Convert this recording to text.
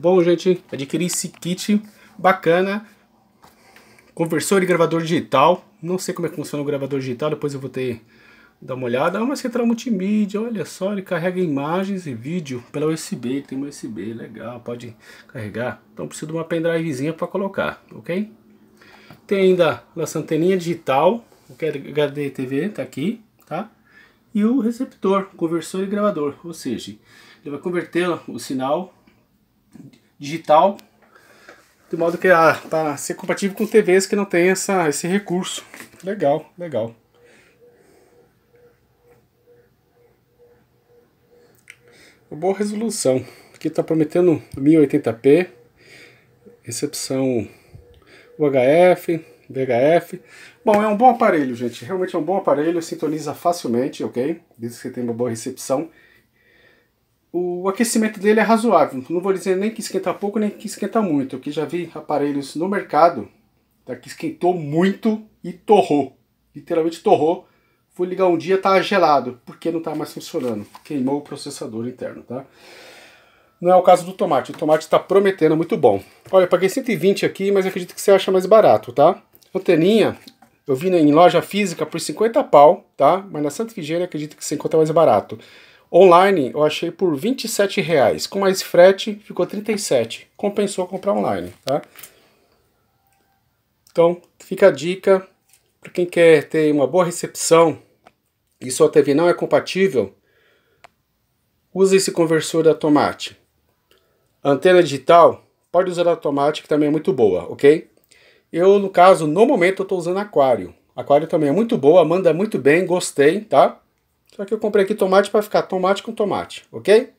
Bom, gente, adquiri esse kit bacana. Conversor e gravador digital. Não sei como é que funciona o gravador digital, depois eu vou ter dar uma olhada. Ah, uma central multimídia, olha só, ele carrega imagens e vídeo pela USB. Tem uma USB, legal, pode carregar. Então preciso de uma pendrivezinha para colocar, ok? Tem ainda a nossa anteninha digital, o HDTV está HD TV, aqui, tá? E o receptor, conversor e gravador, ou seja, ele vai converter o sinal digital, de modo que a ah, para tá, ser compatível com TVs que não tem essa, esse recurso. Legal, legal. Uma boa resolução. Aqui está prometendo 1080p, recepção UHF, VHF. Bom, é um bom aparelho, gente. Realmente é um bom aparelho, sintoniza facilmente, ok? Diz que tem uma boa recepção. O aquecimento dele é razoável, não vou dizer nem que esquenta pouco nem que esquenta muito, que já vi aparelhos no mercado tá, que esquentou muito e torrou, literalmente torrou. Fui ligar um dia, e tá estava gelado, porque não estava tá mais funcionando, queimou o processador interno, tá? Não é o caso do tomate, o tomate está prometendo muito bom. Olha, eu paguei 120 aqui, mas acredito que você acha mais barato, tá? Anteninha, eu vi em loja física por 50 pau, tá? Mas na Santa Figênia acredito que você encontra mais barato. Online eu achei por 27 reais. Com mais frete ficou 37. Compensou comprar online, tá? Então fica a dica para quem quer ter uma boa recepção e sua TV não é compatível. Use esse conversor da Tomate. Antena digital pode usar a Tomate que também é muito boa, ok? Eu no caso no momento eu estou usando Aquário. Aquário também é muito boa, manda muito bem, gostei, tá? Só que eu comprei aqui tomate para ficar tomate com tomate, ok?